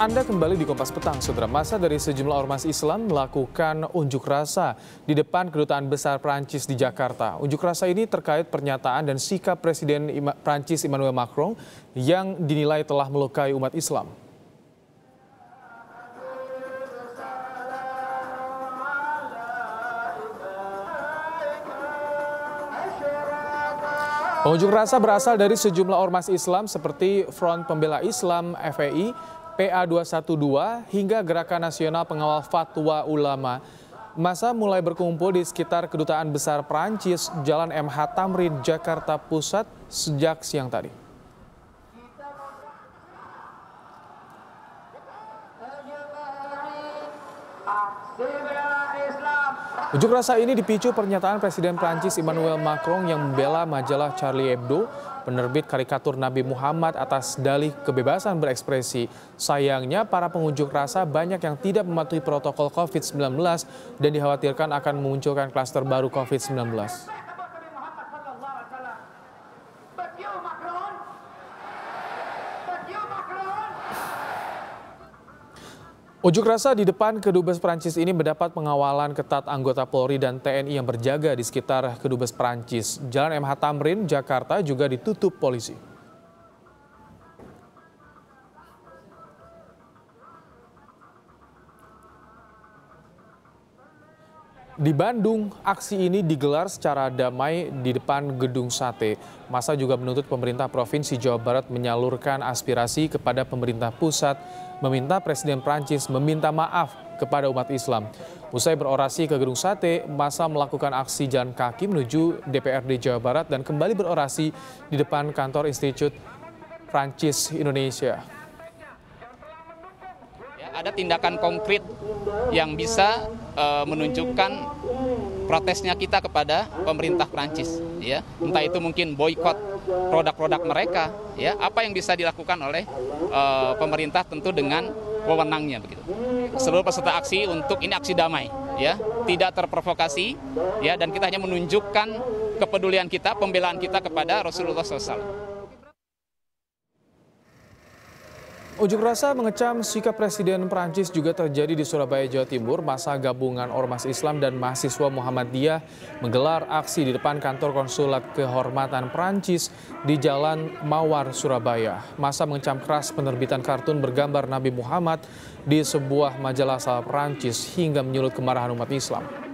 Anda kembali di Kompas Petang, Saudara. Masa dari sejumlah ormas Islam melakukan unjuk rasa di depan kedutaan besar Prancis di Jakarta. Unjuk rasa ini terkait pernyataan dan sikap Presiden Prancis Emmanuel Macron yang dinilai telah melukai umat Islam. Pengunjuk rasa berasal dari sejumlah ormas Islam seperti Front Pembela Islam, FPI, PA 212 hingga Gerakan Nasional Pengawal Fatwa Ulama. Masa mulai berkumpul di sekitar Kedutaan Besar Perancis, Jalan MH Tamrin, Jakarta Pusat sejak siang tadi. Unjuk rasa ini dipicu pernyataan Presiden Prancis Emmanuel Macron yang membela majalah Charlie Hebdo, penerbit karikatur Nabi Muhammad atas dalih kebebasan berekspresi. Sayangnya, para pengunjuk rasa banyak yang tidak mematuhi protokol COVID-19 dan dikhawatirkan akan memunculkan klaster baru COVID-19. Ujuk rasa di depan Kedubes Perancis ini mendapat pengawalan ketat anggota Polri dan TNI yang berjaga di sekitar Kedubes Perancis. Jalan MH Tamrin, Jakarta juga ditutup polisi. Di Bandung, aksi ini digelar secara damai di depan gedung sate. Masa juga menuntut pemerintah Provinsi Jawa Barat menyalurkan aspirasi kepada pemerintah pusat, meminta Presiden Prancis meminta maaf kepada umat Islam. Usai berorasi ke gedung sate, masa melakukan aksi jalan kaki menuju DPRD Jawa Barat dan kembali berorasi di depan kantor Institut Prancis Indonesia ada tindakan konkret yang bisa uh, menunjukkan protesnya kita kepada pemerintah Prancis ya entah itu mungkin boykot produk-produk mereka ya apa yang bisa dilakukan oleh uh, pemerintah tentu dengan wewenangnya begitu seluruh peserta aksi untuk ini aksi damai ya tidak terprovokasi ya dan kita hanya menunjukkan kepedulian kita pembelaan kita kepada Rasulullah SAW. Ujuk rasa mengecam sikap Presiden Perancis juga terjadi di Surabaya, Jawa Timur. Masa gabungan Ormas Islam dan mahasiswa Muhammadiyah menggelar aksi di depan kantor konsulat kehormatan Prancis di Jalan Mawar, Surabaya. Masa mengecam keras penerbitan kartun bergambar Nabi Muhammad di sebuah majalah asal Prancis hingga menyulut kemarahan umat Islam.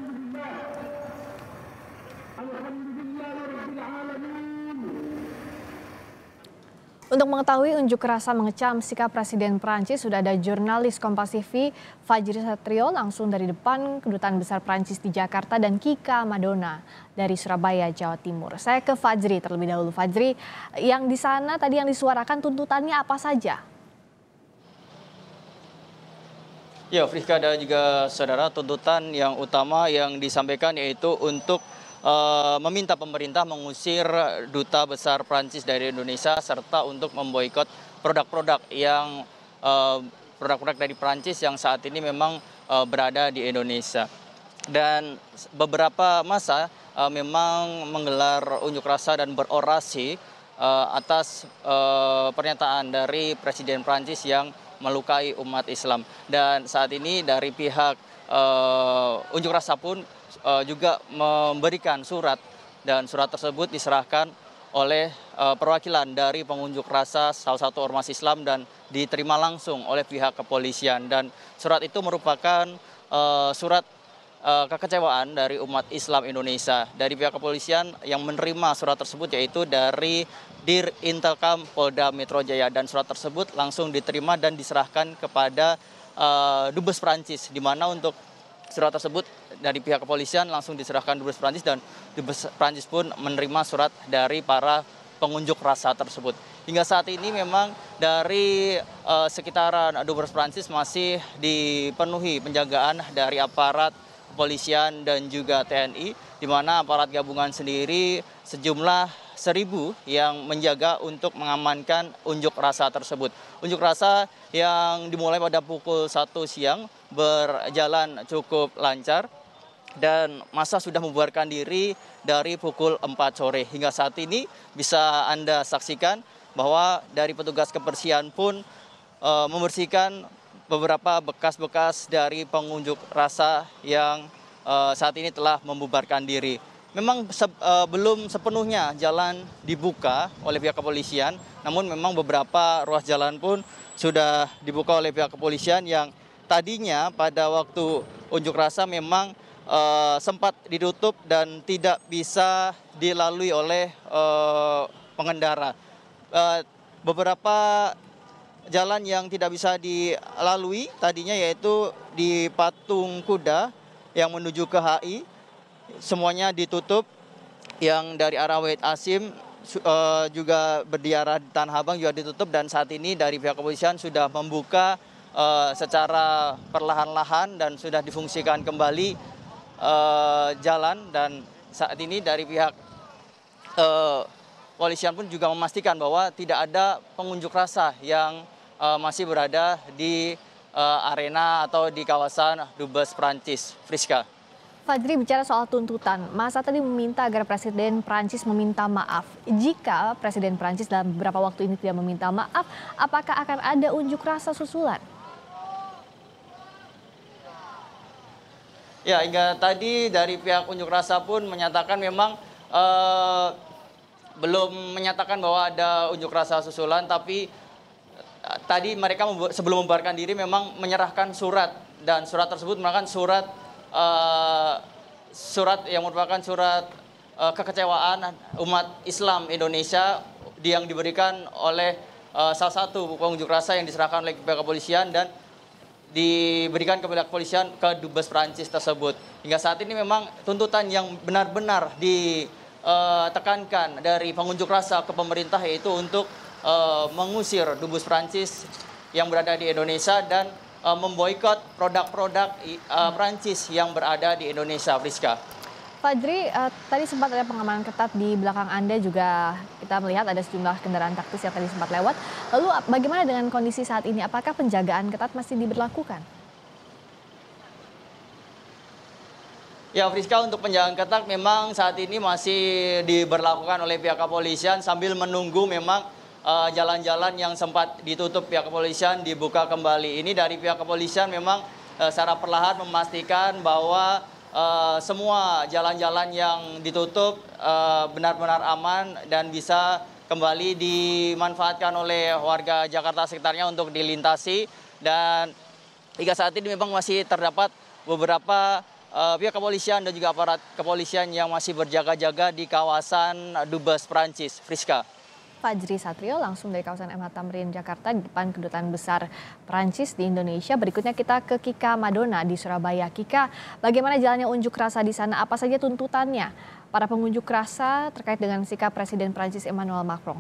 Untuk mengetahui unjuk rasa mengecam sikap Presiden Prancis, sudah ada jurnalis Kompas TV Fajri Satrio langsung dari depan Kedutaan Besar Prancis di Jakarta dan Kika Madonna dari Surabaya, Jawa Timur. Saya ke Fajri terlebih dahulu. Fajri, yang di sana tadi yang disuarakan tuntutannya apa saja? Ya, Friska dan juga saudara tuntutan yang utama yang disampaikan yaitu untuk Eh, meminta pemerintah mengusir duta besar Prancis dari Indonesia serta untuk memboikot produk-produk yang eh, produk-produk dari Prancis yang saat ini memang eh, berada di Indonesia. Dan beberapa masa memang menggelar unjuk rasa dan berorasi atas pernyataan dari Presiden Prancis yang melukai umat Islam. Dan saat ini dari pihak unjuk rasa pun uh, juga memberikan surat dan surat tersebut diserahkan oleh uh, perwakilan dari pengunjuk rasa salah satu ormas Islam dan diterima langsung oleh pihak kepolisian dan surat itu merupakan uh, surat uh, kekecewaan dari umat Islam Indonesia dari pihak kepolisian yang menerima surat tersebut yaitu dari Dir Intelkam Polda Metro Jaya dan surat tersebut langsung diterima dan diserahkan kepada uh, Dubes Prancis di mana untuk surat tersebut dari pihak kepolisian langsung diserahkan Dubes Prancis dan Dubes Prancis pun menerima surat dari para pengunjuk rasa tersebut. Hingga saat ini memang dari uh, sekitaran Dubes Prancis masih dipenuhi penjagaan dari aparat kepolisian dan juga TNI di mana aparat gabungan sendiri sejumlah seribu yang menjaga untuk mengamankan unjuk rasa tersebut. Unjuk rasa yang dimulai pada pukul 1 siang berjalan cukup lancar dan masa sudah membuarkan diri dari pukul 4 sore. Hingga saat ini bisa Anda saksikan bahwa dari petugas kebersihan pun e, membersihkan beberapa bekas-bekas dari pengunjuk rasa yang e, saat ini telah membubarkan diri. Memang se, e, belum sepenuhnya jalan dibuka oleh pihak kepolisian, namun memang beberapa ruas jalan pun sudah dibuka oleh pihak kepolisian yang tadinya pada waktu unjuk rasa memang eh, sempat ditutup dan tidak bisa dilalui oleh eh, pengendara. Eh, beberapa jalan yang tidak bisa dilalui tadinya yaitu di Patung Kuda yang menuju ke HI semuanya ditutup yang dari arah Wait Asim juga berdiarah di Tanah Abang juga ditutup dan saat ini dari pihak kepolisian sudah membuka uh, secara perlahan-lahan dan sudah difungsikan kembali uh, jalan dan saat ini dari pihak uh, eh, polisian pun juga memastikan bahwa tidak ada pengunjuk rasa yang uh, masih berada di uh, arena atau di kawasan Dubes Prancis. Friska. Fadri bicara soal tuntutan, masa tadi meminta agar Presiden Prancis meminta maaf. Jika Presiden Prancis dalam beberapa waktu ini tidak meminta maaf, apakah akan ada unjuk rasa susulan? Ya, hingga tadi dari pihak unjuk rasa pun menyatakan memang eh, belum menyatakan bahwa ada unjuk rasa susulan, tapi eh, tadi mereka sebelum membuarkan diri memang menyerahkan surat dan surat tersebut merupakan surat eh, surat yang merupakan surat eh, kekecewaan umat Islam Indonesia yang diberikan oleh eh, salah satu pengunjuk rasa yang diserahkan oleh pihak kepolisian dan diberikan kepada kepolisian ke Dubes Prancis tersebut. Hingga saat ini memang tuntutan yang benar-benar ditekankan eh, dari pengunjuk rasa ke pemerintah yaitu untuk eh, mengusir Dubes Prancis yang berada di Indonesia dan eh, memboikot produk-produk Prancis yang berada di Indonesia, Friska. Fajri, uh, tadi sempat ada pengamanan ketat di belakang Anda juga kita melihat ada sejumlah kendaraan taktis yang tadi sempat lewat. Lalu bagaimana dengan kondisi saat ini? Apakah penjagaan ketat masih diberlakukan? Ya Friska untuk penjagaan ketat memang saat ini masih diberlakukan oleh pihak kepolisian sambil menunggu memang eh, jalan-jalan uh, yang sempat ditutup pihak kepolisian dibuka kembali. Ini dari pihak kepolisian memang uh, secara perlahan memastikan bahwa uh, semua jalan-jalan yang ditutup eh, benar-benar uh, aman dan bisa kembali dimanfaatkan oleh warga Jakarta sekitarnya untuk dilintasi dan hingga saat ini memang masih terdapat beberapa uh, pihak kepolisian dan juga aparat kepolisian yang masih berjaga-jaga di kawasan Dubes Perancis, Friska. Fajri Satrio langsung dari kawasan MH Tamrin, Jakarta, di depan kedutaan besar Prancis di Indonesia. Berikutnya kita ke Kika Madonna di Surabaya. Kika, bagaimana jalannya unjuk rasa di sana? Apa saja tuntutannya para pengunjuk rasa terkait dengan sikap Presiden Prancis Emmanuel Macron?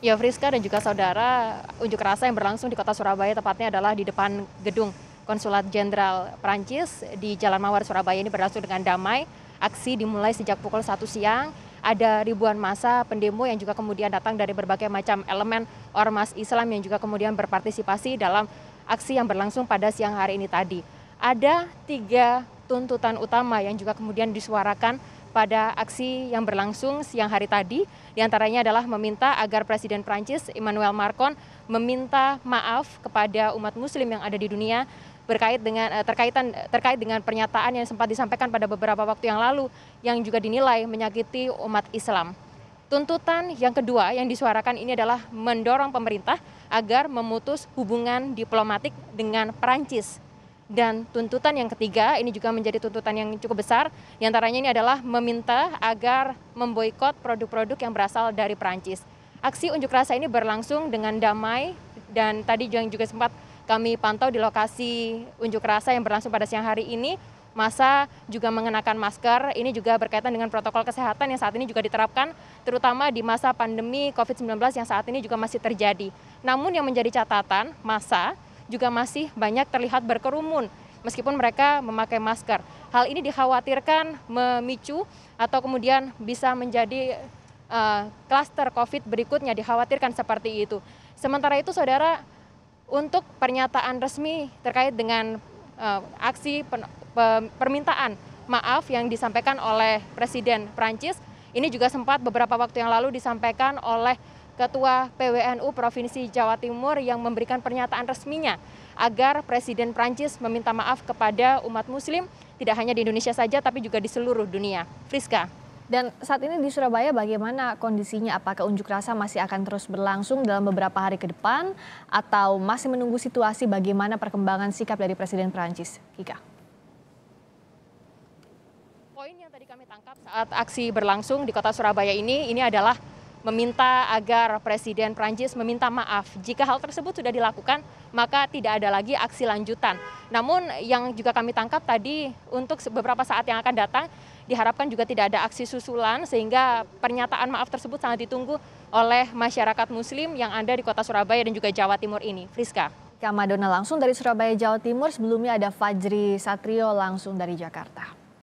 Ya Friska dan juga saudara, unjuk rasa yang berlangsung di kota Surabaya tepatnya adalah di depan gedung Konsulat Jenderal Prancis di Jalan Mawar Surabaya ini berlangsung dengan damai. Aksi dimulai sejak pukul 1 siang ada ribuan masa pendemo yang juga kemudian datang dari berbagai macam elemen ormas Islam yang juga kemudian berpartisipasi dalam aksi yang berlangsung pada siang hari ini tadi. Ada tiga tuntutan utama yang juga kemudian disuarakan pada aksi yang berlangsung siang hari tadi. Di antaranya adalah meminta agar Presiden Prancis Emmanuel Macron meminta maaf kepada umat muslim yang ada di dunia berkait dengan eh, terkaitan terkait dengan pernyataan yang sempat disampaikan pada beberapa waktu yang lalu yang juga dinilai menyakiti umat Islam. Tuntutan yang kedua yang disuarakan ini adalah mendorong pemerintah agar memutus hubungan diplomatik dengan Perancis. Dan tuntutan yang ketiga ini juga menjadi tuntutan yang cukup besar. Di antaranya ini adalah meminta agar memboikot produk-produk yang berasal dari Perancis. Aksi unjuk rasa ini berlangsung dengan damai dan tadi juga sempat kami pantau di lokasi unjuk rasa yang berlangsung pada siang hari ini, masa juga mengenakan masker. Ini juga berkaitan dengan protokol kesehatan yang saat ini juga diterapkan, terutama di masa pandemi COVID-19 yang saat ini juga masih terjadi. Namun yang menjadi catatan, masa juga masih banyak terlihat berkerumun meskipun mereka memakai masker. Hal ini dikhawatirkan memicu atau kemudian bisa menjadi eh, kluster uh, COVID berikutnya dikhawatirkan seperti itu. Sementara itu, saudara, untuk pernyataan resmi terkait dengan uh, aksi pen, pe, permintaan maaf yang disampaikan oleh Presiden Prancis. Ini juga sempat beberapa waktu yang lalu disampaikan oleh Ketua PWNU Provinsi Jawa Timur yang memberikan pernyataan resminya agar Presiden Prancis meminta maaf kepada umat muslim tidak hanya di Indonesia saja tapi juga di seluruh dunia. Friska. Dan saat ini di Surabaya bagaimana kondisinya? Apakah unjuk rasa masih akan terus berlangsung dalam beberapa hari ke depan atau masih menunggu situasi bagaimana perkembangan sikap dari Presiden Perancis? Kika. Poin yang tadi kami tangkap saat aksi berlangsung di kota Surabaya ini, ini adalah meminta agar Presiden Prancis meminta maaf. Jika hal tersebut sudah dilakukan, maka tidak ada lagi aksi lanjutan. Namun yang juga kami tangkap tadi untuk beberapa saat yang akan datang, diharapkan juga tidak ada aksi susulan sehingga pernyataan maaf tersebut sangat ditunggu oleh masyarakat muslim yang ada di kota Surabaya dan juga Jawa Timur ini. Friska. Kamadona langsung dari Surabaya, Jawa Timur. Sebelumnya ada Fajri Satrio langsung dari Jakarta.